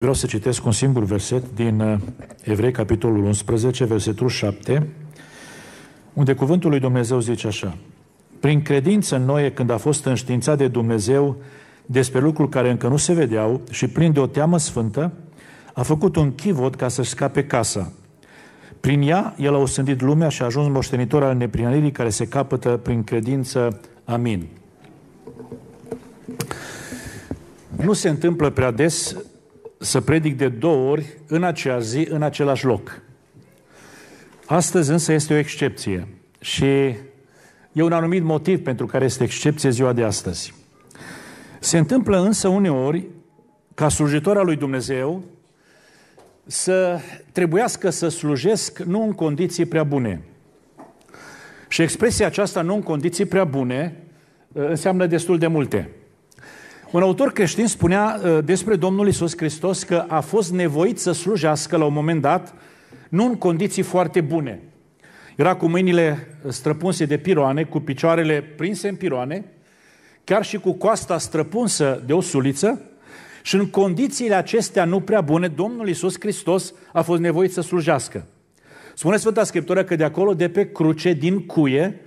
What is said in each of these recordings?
Vreau să citesc un singur verset din uh, Evrei, capitolul 11, versetul 7, unde cuvântul lui Dumnezeu zice așa. Prin credință în noi, când a fost înștiințat de Dumnezeu despre lucruri care încă nu se vedeau și plin de o teamă sfântă, a făcut un chivot ca să-și scape casa. Prin ea, el a osândit lumea și a ajuns moștenitor al neprihănirii care se capătă prin credință. Amin. Nu se întâmplă prea des să predic de două ori în acea zi, în același loc. Astăzi însă este o excepție și e un anumit motiv pentru care este excepție ziua de astăzi. Se întâmplă însă uneori ca slujitor al lui Dumnezeu să trebuiască să slujesc nu în condiții prea bune. Și expresia aceasta, nu în condiții prea bune, înseamnă destul de multe. Un autor creștin spunea uh, despre Domnul Isus Hristos că a fost nevoit să slujească la un moment dat, nu în condiții foarte bune. Era cu mâinile străpunse de piroane, cu picioarele prinse în piroane, chiar și cu coasta străpunsă de o suliță, și în condițiile acestea nu prea bune, Domnul Isus Hristos a fost nevoit să slujească. Spune Sfânta Scriptură că de acolo, de pe cruce, din cuie,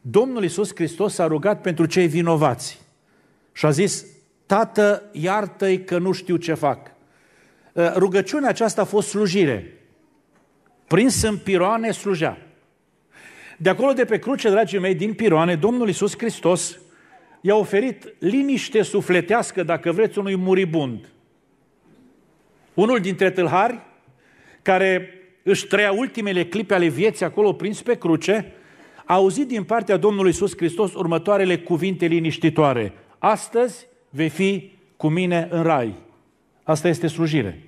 Domnul Isus Hristos s-a rugat pentru cei vinovați. Și a zis, Tată, iartă-i că nu știu ce fac. Ă, rugăciunea aceasta a fost slujire. Prins în piroane slujea. De acolo de pe cruce, dragii mei, din piroane, Domnul Iisus Hristos i-a oferit liniște sufletească, dacă vreți, unui muribund. Unul dintre tâlhari, care își trăia ultimele clipe ale vieții acolo prins pe cruce, a auzit din partea Domnului Iisus Hristos următoarele cuvinte liniștitoare. Astăzi vei fi cu mine în rai. Asta este slujire.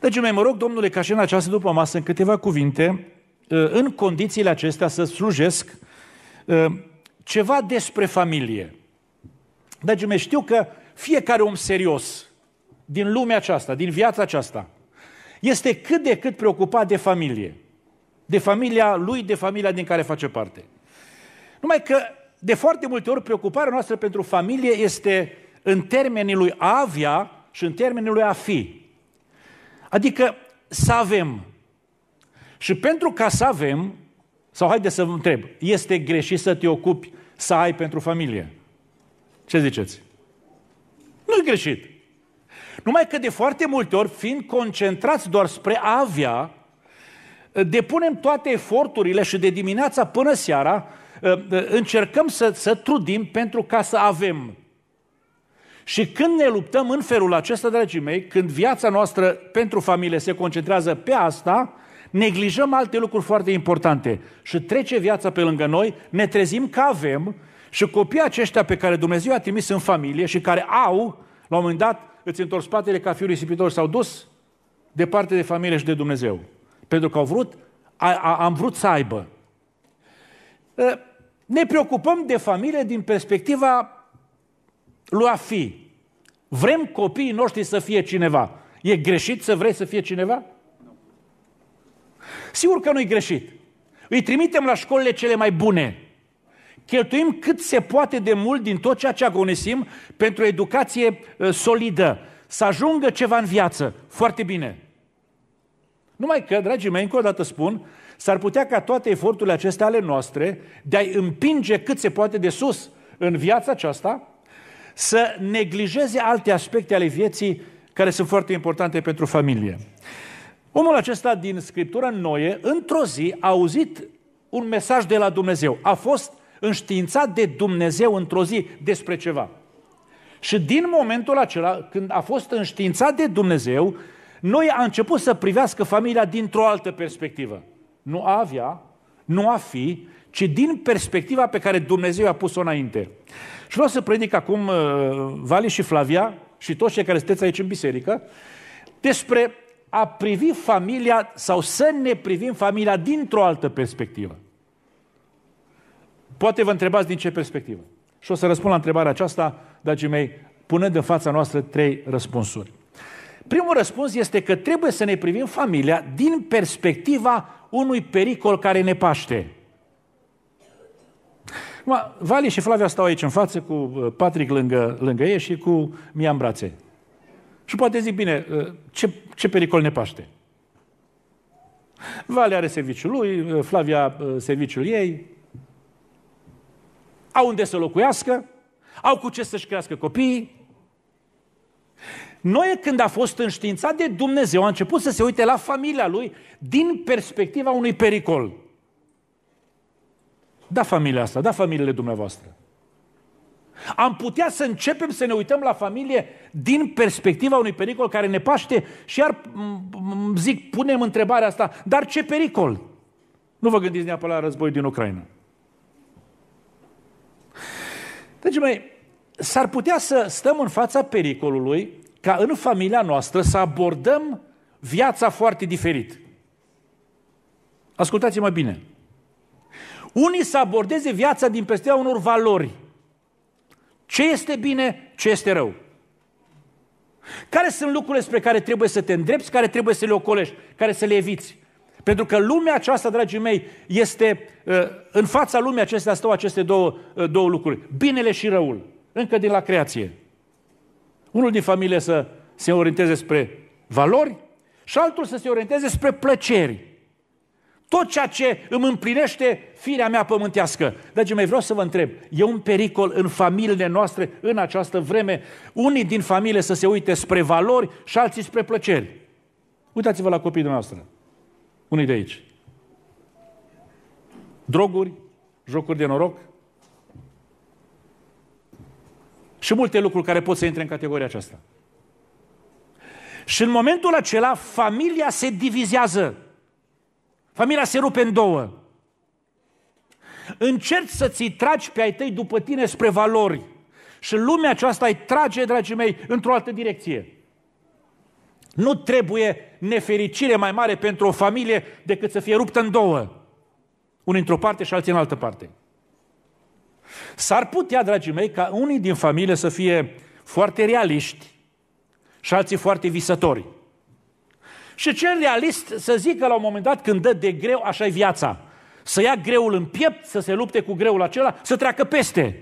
Deci, mai mă rog, domnule, ca și în această după masă, în câteva cuvinte, ă, în condițiile acestea să slujesc ă, ceva despre familie. Deci, mei, știu că fiecare om serios din lumea aceasta, din viața aceasta, este cât de cât preocupat de familie. De familia lui, de familia din care face parte. Numai că de foarte multe ori, preocuparea noastră pentru familie este în termenii lui avia și în termenii lui a fi. Adică să avem. Și pentru ca să avem, sau haide să vă întreb, este greșit să te ocupi să ai pentru familie? Ce ziceți? nu e greșit. Numai că de foarte multe ori, fiind concentrați doar spre avia, depunem toate eforturile și de dimineața până seara Ă, ă, încercăm să, să trudim pentru ca să avem. Și când ne luptăm în felul acesta, dragii mei, când viața noastră pentru familie se concentrează pe asta, neglijăm alte lucruri foarte importante și trece viața pe lângă noi, ne trezim că avem și copiii aceștia pe care Dumnezeu a trimis în familie și care au, la un moment dat, îți întorc spatele ca fiul risipitor s-au dus departe de familie și de Dumnezeu. Pentru că au vrut, a, a, am vrut să aibă. Eh, ne preocupăm de familie din perspectiva lui a fi. Vrem copiii noștri să fie cineva. E greșit să vrei să fie cineva? Sigur că nu-i greșit. Îi trimitem la școlile cele mai bune. Cheltuim cât se poate de mult din tot ceea ce agonisim pentru o educație eh, solidă. Să ajungă ceva în viață. Foarte bine. Numai că, dragii mei, încă o dată spun, s-ar putea ca toate eforturile acestea ale noastre de a-i împinge cât se poate de sus în viața aceasta, să neglijeze alte aspecte ale vieții care sunt foarte importante pentru familie. Omul acesta din Scriptura Noie, într-o zi, a auzit un mesaj de la Dumnezeu. A fost înștiințat de Dumnezeu într-o zi despre ceva. Și din momentul acela, când a fost înștiințat de Dumnezeu, noi a început să privească familia dintr-o altă perspectivă. Nu a avea, nu a fi, ci din perspectiva pe care Dumnezeu a pus-o înainte. Și vreau să predic acum, uh, Vali și Flavia, și toți cei care sunteți aici în biserică, despre a privi familia sau să ne privim familia dintr-o altă perspectivă. Poate vă întrebați din ce perspectivă. Și o să răspund la întrebarea aceasta, dragii mei, punând în fața noastră trei răspunsuri. Primul răspuns este că trebuie să ne privim familia din perspectiva unui pericol care ne paște. Vali și Flavia stau aici în față cu uh, Patrick lângă, lângă ei și cu Mia în brațe. Și poate zic, bine, uh, ce, ce pericol ne paște? Vale are serviciul lui, uh, Flavia serviciul ei, au unde să locuiască, au cu ce să-și crească copiii, Noe, când a fost înștiințat de Dumnezeu, a început să se uite la familia lui din perspectiva unui pericol. Da familia asta, da familiile dumneavoastră. Am putea să începem să ne uităm la familie din perspectiva unui pericol care ne paște și ar, zic, punem întrebarea asta, dar ce pericol? Nu vă gândiți neapărat la război din Ucraina. Deci, mai, s-ar putea să stăm în fața pericolului ca în familia noastră să abordăm viața foarte diferit. Ascultați-mă bine. Unii să abordeze viața din perspectiva unor valori. Ce este bine, ce este rău. Care sunt lucrurile spre care trebuie să te îndrepți, care trebuie să le ocolești, care să le eviți? Pentru că lumea aceasta, dragii mei, este, uh, în fața lumii acestea stau aceste două, uh, două lucruri, binele și răul, încă din la creație unul din familie să se orienteze spre valori și altul să se orienteze spre plăceri. Tot ceea ce îmi împlinește firea mea pământească. Dragii mei, vreau să vă întreb, e un pericol în familiile noastre în această vreme? Unii din familie să se uite spre valori și alții spre plăceri. Uitați-vă la copiii noastre. Unii de aici. Droguri, jocuri de noroc, și multe lucruri care pot să intre în categoria aceasta. Și în momentul acela, familia se divizează. Familia se rupe în două. Încerci să-ți tragi pe ai tăi după tine spre valori. Și lumea aceasta îi trage, dragii mei, într-o altă direcție. Nu trebuie nefericire mai mare pentru o familie decât să fie ruptă în două. Unii într-o parte și alții în altă parte. S-ar putea, dragii mei, ca unii din familie să fie foarte realiști și alții foarte visători. Și cel realist să zică la un moment dat când dă de greu, așa e viața. Să ia greul în piept, să se lupte cu greul acela, să treacă peste.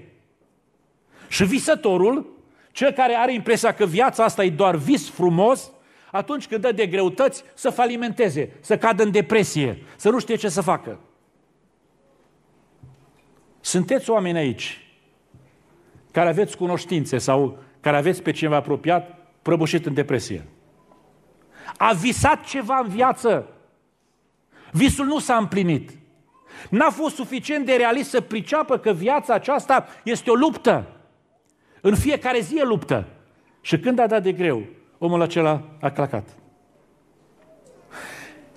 Și visătorul, cel care are impresia că viața asta e doar vis frumos, atunci când dă de greutăți, să falimenteze, să cadă în depresie, să nu știe ce să facă. Sunteți oameni aici care aveți cunoștințe sau care aveți pe cineva apropiat prăbușit în depresie. A visat ceva în viață. Visul nu s-a împlinit. N-a fost suficient de realist să priceapă că viața aceasta este o luptă. În fiecare zi e luptă. Și când a dat de greu, omul acela a clacat.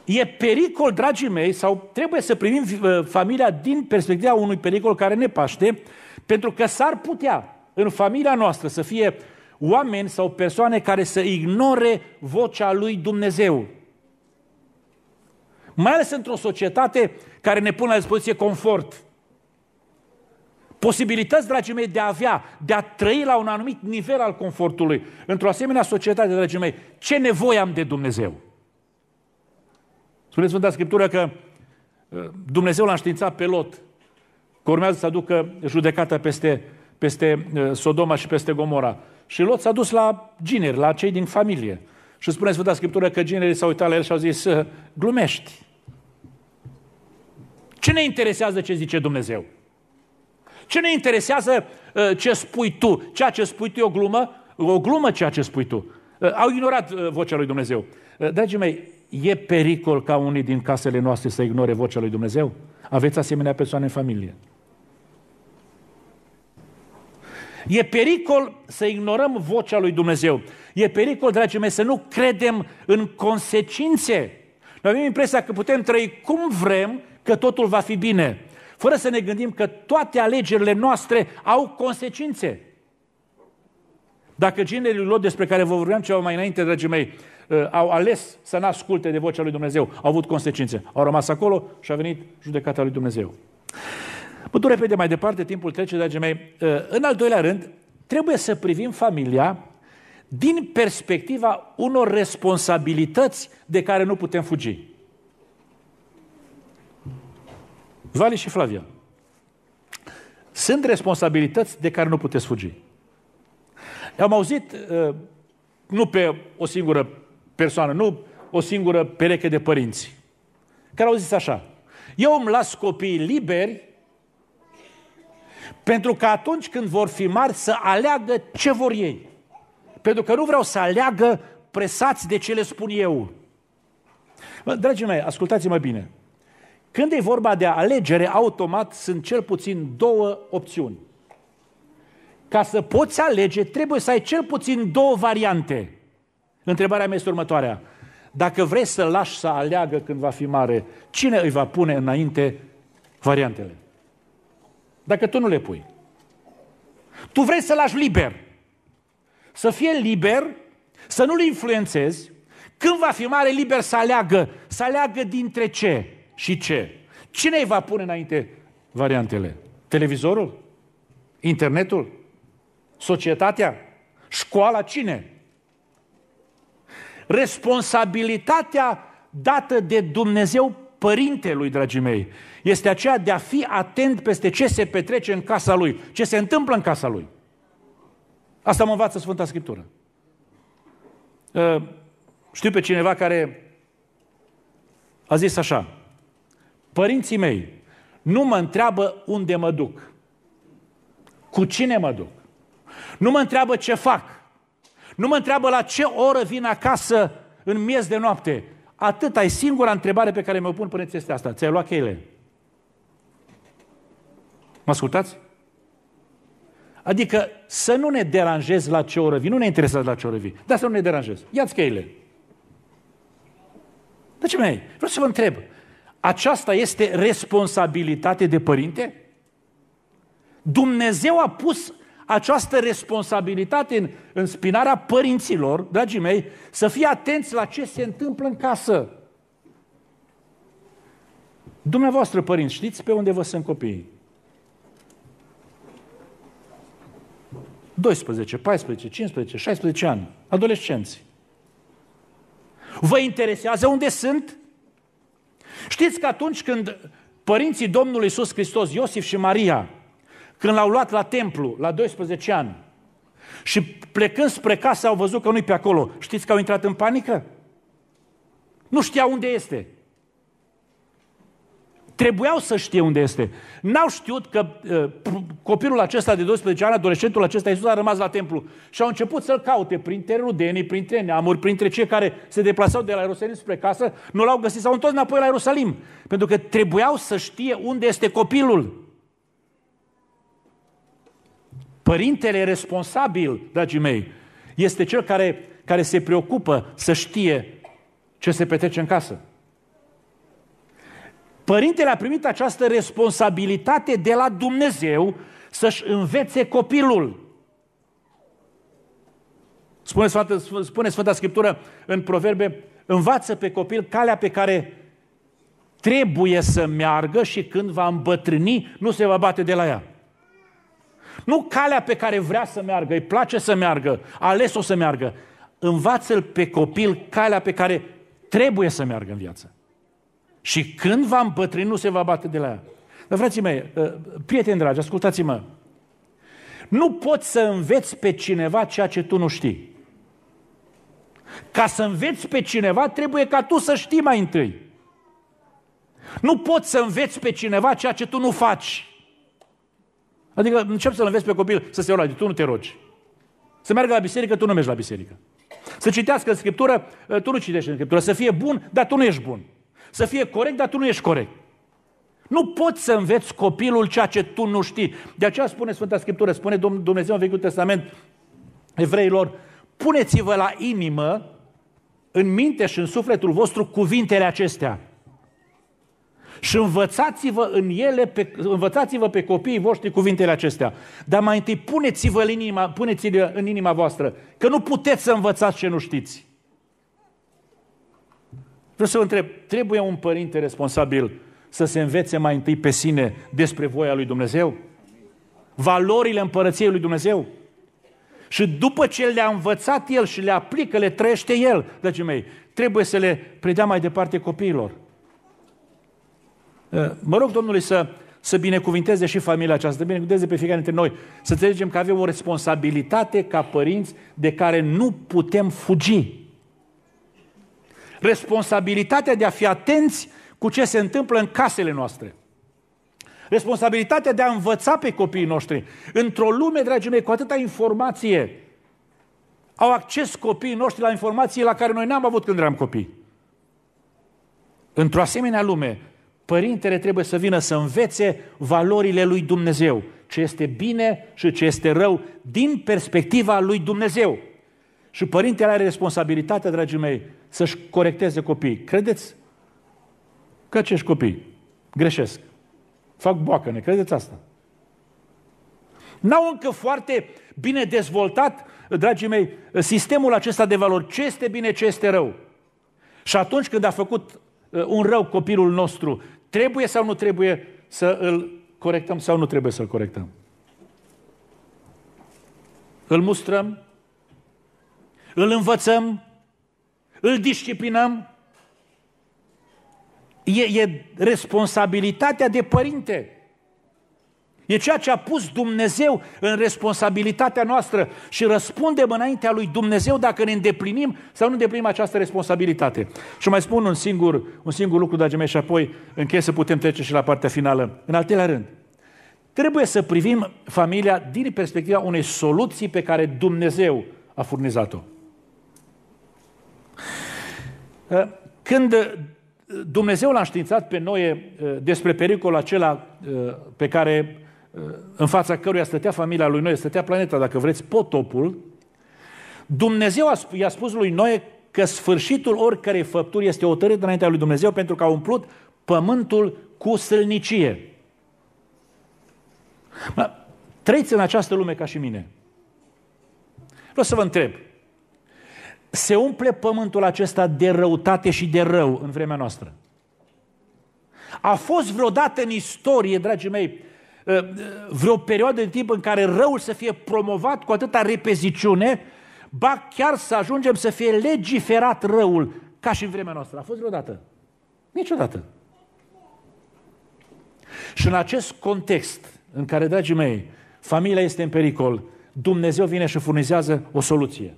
E pericol, dragii mei, sau trebuie să privim uh, familia din perspectiva unui pericol care ne paște, pentru că s-ar putea în familia noastră să fie oameni sau persoane care să ignore vocea lui Dumnezeu. Mai ales într-o societate care ne pune la dispoziție confort. Posibilități, dragii mei, de a avea, de a trăi la un anumit nivel al confortului. Într-o asemenea societate, dragii mei, ce nevoie am de Dumnezeu? Spune Sfânta Scriptură că uh, Dumnezeu l-a înștiințat pe Lot, că urmează să aducă judecata peste, peste uh, Sodoma și peste Gomora. Și Lot s-a dus la gineri, la cei din familie. Și spune Sfânta Scriptură că ginerii s-au uitat la el și au zis, uh, glumești. Ce ne interesează ce zice Dumnezeu? Ce ne interesează ce spui tu? Ceea ce spui tu e o glumă? O glumă ceea ce spui tu. Au ignorat vocea lui Dumnezeu. Dragii mei, e pericol ca unii din casele noastre să ignore vocea lui Dumnezeu? Aveți asemenea persoane în familie. E pericol să ignorăm vocea lui Dumnezeu. E pericol, dragii mei, să nu credem în consecințe. Noi avem impresia că putem trăi cum vrem, că totul va fi bine, fără să ne gândim că toate alegerile noastre au consecințe. Dacă genelul lor despre care vă vorbeam ceva mai înainte, dragii mei, Uh, au ales să nu asculte de vocea lui Dumnezeu, au avut consecințe. Au rămas acolo și a venit judecata lui Dumnezeu. Mă duc repede mai departe, timpul trece, dragii mei. Uh, în al doilea rând, trebuie să privim familia din perspectiva unor responsabilități de care nu putem fugi. Vali și Flavia. Sunt responsabilități de care nu puteți fugi. Am auzit, uh, nu pe o singură persoană, nu o singură pereche de părinți, care au zis așa, eu îmi las copiii liberi pentru că atunci când vor fi mari să aleagă ce vor ei. Pentru că nu vreau să aleagă presați de ce le spun eu. Dragii mei, ascultați-mă bine. Când e vorba de alegere, automat sunt cel puțin două opțiuni. Ca să poți alege, trebuie să ai cel puțin două variante. Întrebarea mea este următoarea. Dacă vrei să lași să aleagă când va fi mare, cine îi va pune înainte variantele? Dacă tu nu le pui. Tu vrei să lași liber. Să fie liber, să nu-l influențezi. Când va fi mare, liber să aleagă. Să aleagă dintre ce și ce. Cine îi va pune înainte variantele? Televizorul? Internetul? Societatea? Școala? Cine? responsabilitatea dată de Dumnezeu Părintelui, dragii mei, este aceea de a fi atent peste ce se petrece în casa lui, ce se întâmplă în casa lui. Asta mă învață Sfânta Scriptură. Ă, știu pe cineva care a zis așa, părinții mei nu mă întreabă unde mă duc, cu cine mă duc, nu mă întreabă ce fac, nu mă întreabă la ce oră vin acasă în miez de noapte. Atâta e singura întrebare pe care mi-o pun până este asta. Ți-ai luat cheile? Mă ascultați? Adică să nu ne deranjezi la ce oră vii. Nu ne interesează la ce oră vii. Dar să nu ne deranjezi. Ia-ți cheile. De ce mai Vreau să vă întreb. Aceasta este responsabilitate de părinte? Dumnezeu a pus această responsabilitate în, în spinarea părinților, dragii mei, să fie atenți la ce se întâmplă în casă. Dumneavoastră, părinți, știți pe unde vă sunt copiii? 12, 14, 15, 16 ani, adolescenți. Vă interesează unde sunt? Știți că atunci când părinții Domnului Iisus Hristos, Iosif și Maria, când l-au luat la templu, la 12 ani, și plecând spre casă au văzut că nu-i pe acolo. Știți că au intrat în panică? Nu știau unde este. Trebuiau să știe unde este. N-au știut că uh, copilul acesta de 12 ani, adolescentul acesta, Iisus a rămas la templu. Și au început să-l caute printre rudenii, printre neamuri, printre cei care se deplasau de la Ierusalim spre casă. Nu l-au găsit, s-au întors înapoi la Ierusalim. Pentru că trebuiau să știe unde este copilul. Părintele responsabil, dragii mei, este cel care, care se preocupă să știe ce se petrece în casă. Părintele a primit această responsabilitate de la Dumnezeu să-și învețe copilul. Spune Sfânta, spune Sfânta Scriptură în Proverbe, învață pe copil calea pe care trebuie să meargă și când va îmbătrâni, nu se va bate de la ea. Nu calea pe care vrea să meargă, îi place să meargă, a ales-o să meargă. Învață-l pe copil calea pe care trebuie să meargă în viață. Și când va împătri, nu se va bate de la ea. Dar, frații mei, uh, prieteni dragi, ascultați-mă. Nu poți să înveți pe cineva ceea ce tu nu știi. Ca să înveți pe cineva, trebuie ca tu să știi mai întâi. Nu poți să înveți pe cineva ceea ce tu nu faci. Adică încep să-l înveți pe copil să se roage, tu nu te rogi. Să meargă la biserică, tu nu mergi la biserică. Să citească în Scriptură, ă, tu nu citești în Scriptură. Să fie bun, dar tu nu ești bun. Să fie corect, dar tu nu ești corect. Nu poți să înveți copilul ceea ce tu nu știi. De aceea spune Sfânta Scriptură, spune Dumnezeu în Vechiul Testament evreilor, puneți-vă la inimă, în minte și în sufletul vostru, cuvintele acestea și învățați-vă în ele, pe, învățați-vă pe copiii voștri cuvintele acestea. Dar mai întâi puneți-vă în inima, puneți-le în inima voastră, că nu puteți să învățați ce nu știți. Vreau să vă întreb, trebuie un părinte responsabil să se învețe mai întâi pe sine despre voia lui Dumnezeu? Valorile împărăției lui Dumnezeu? Și după ce le-a învățat el și le aplică, le trăiește el, dragii mei, trebuie să le predea mai departe copiilor. Eh, mă rog, Domnului, să, să binecuvinteze și familia aceasta, să binecuvinteze pe fiecare dintre noi, să înțelegem că avem o responsabilitate ca părinți de care nu putem fugi. Responsabilitatea de a fi atenți cu ce se întâmplă în casele noastre. Responsabilitatea de a învăța pe copiii noștri. Într-o lume, dragii mei, cu atâta informație, au acces copiii noștri la informații la care noi n-am avut când eram copii. Într-o asemenea lume, Părintele trebuie să vină să învețe valorile lui Dumnezeu, ce este bine și ce este rău din perspectiva lui Dumnezeu. Și părintele are responsabilitatea, dragii mei, să-și corecteze copiii. Credeți că acești copii greșesc? Fac boacă, ne credeți asta? N-au încă foarte bine dezvoltat, dragii mei, sistemul acesta de valori. Ce este bine, ce este rău. Și atunci când a făcut Eh, un rău copilul nostru, trebuie sau nu trebuie să îl corectăm sau nu trebuie să îl corectăm? Îl mustrăm? Îl învățăm? Îl disciplinăm? E, e responsabilitatea de părinte E ceea ce a pus Dumnezeu în responsabilitatea noastră și răspundem înaintea lui Dumnezeu dacă ne îndeplinim sau nu îndeplinim această responsabilitate. Și mai spun un singur, un singur lucru, dragii mei, și apoi încheie să putem trece și la partea finală. În al treilea rând, trebuie să privim familia din perspectiva unei soluții pe care Dumnezeu a furnizat-o. Ă, când Dumnezeu l-a științat pe noi ă, despre pericolul acela ă, pe care în fața căruia stătea familia lui Noe, stătea planeta, dacă vreți, potopul, Dumnezeu i-a spus lui Noe că sfârșitul oricărei făpturi este o hotărât înaintea lui Dumnezeu pentru că a umplut pământul cu sălnicie. Trăiți în această lume ca și mine. Vreau să vă întreb. Se umple pământul acesta de răutate și de rău în vremea noastră? A fost vreodată în istorie, dragii mei, Eh, vreo perioadă de timp în care răul să fie promovat cu atâta repeziciune, ba chiar să ajungem să fie legiferat răul, ca și în vremea noastră. A fost vreodată? Niciodată. Și în acest context în care, dragii mei, familia este în pericol, Dumnezeu vine și furnizează o soluție.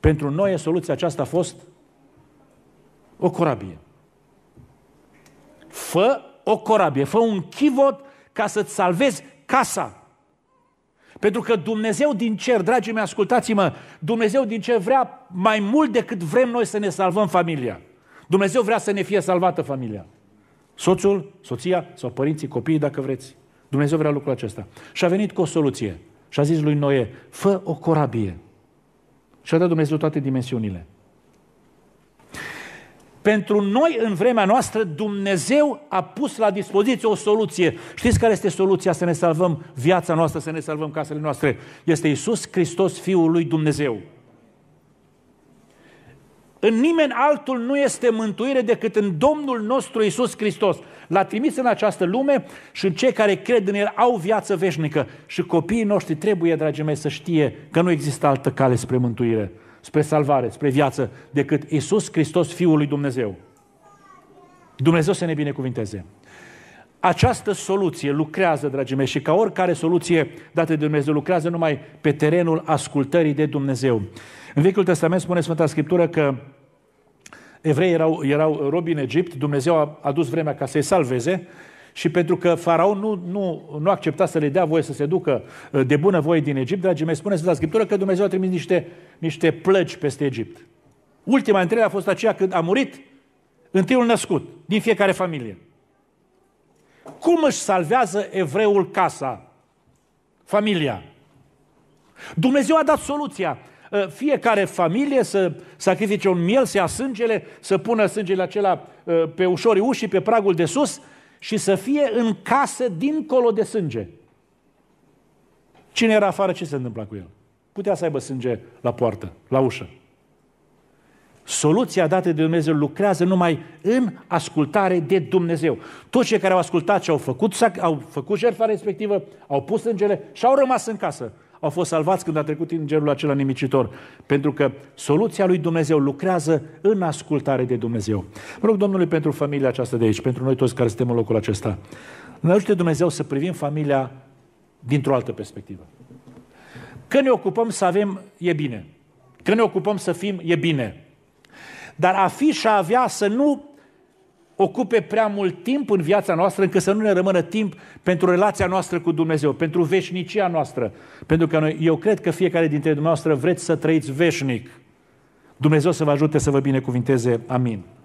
Pentru noi soluția aceasta a fost o corabie. Fă o corabie, fă un chivot ca să-ți salvezi casa. Pentru că Dumnezeu din cer, dragii mei, ascultați-mă, Dumnezeu din cer vrea mai mult decât vrem noi să ne salvăm familia. Dumnezeu vrea să ne fie salvată familia. Soțul, soția sau părinții, copiii, dacă vreți. Dumnezeu vrea lucrul acesta. Și a venit cu o soluție. Și a zis lui Noe, fă o corabie. Și a dat Dumnezeu toate dimensiunile. Pentru noi, în vremea noastră, Dumnezeu a pus la dispoziție o soluție. Știți care este soluția să ne salvăm viața noastră, să ne salvăm casele noastre? Este Isus Hristos, Fiul lui Dumnezeu. În nimeni altul nu este mântuire decât în Domnul nostru Isus Hristos. L-a trimis în această lume și în cei care cred în El au viață veșnică. Și copiii noștri trebuie, dragii mei, să știe că nu există altă cale spre mântuire spre salvare, spre viață, decât Isus Hristos, Fiul lui Dumnezeu. Dumnezeu să ne binecuvinteze. Această soluție lucrează, dragii mei, și ca oricare soluție dată de Dumnezeu, lucrează numai pe terenul ascultării de Dumnezeu. În Vechiul Testament spune Sfânta Scriptură că evreii erau, erau robi în Egipt, Dumnezeu a adus vremea ca să-i salveze și pentru că faraon nu, nu, nu accepta să le dea voie să se ducă uh, de bună voie din Egipt, dragii mei, spune Sfânta Scriptură că Dumnezeu a trimis niște, niște plăci peste Egipt. Ultima întrere a fost aceea când a murit întâiul născut din fiecare familie. Cum își salvează evreul casa, familia? Dumnezeu a dat soluția uh, fiecare familie să sacrifice un miel, să ia sângele, să pună sângele acela uh, pe ușorii ușii, pe pragul de sus și să fie în casă dincolo de sânge. Cine era afară, ce se întâmpla cu el? Putea să aibă sânge la poartă, la ușă. Soluția dată de Dumnezeu lucrează numai în ascultare de Dumnezeu. Toți cei care au ascultat și au făcut, au făcut jertfa respectivă, au pus sângele și au rămas în casă au fost salvați când a trecut îngerul acela nimicitor. Pentru că soluția lui Dumnezeu lucrează în ascultare de Dumnezeu. Mă rog Domnului pentru familia aceasta de aici, pentru noi toți care suntem în locul acesta. Ne ajute Dumnezeu să privim familia dintr-o altă perspectivă. Când ne ocupăm să avem, e bine. Când ne ocupăm să fim, e bine. Dar a fi și a avea să nu ocupe prea mult timp în viața noastră încât să nu ne rămână timp pentru relația noastră cu Dumnezeu, pentru veșnicia noastră. Pentru că noi, eu cred că fiecare dintre dumneavoastră vreți să trăiți veșnic. Dumnezeu să vă ajute să vă binecuvinteze. Amin.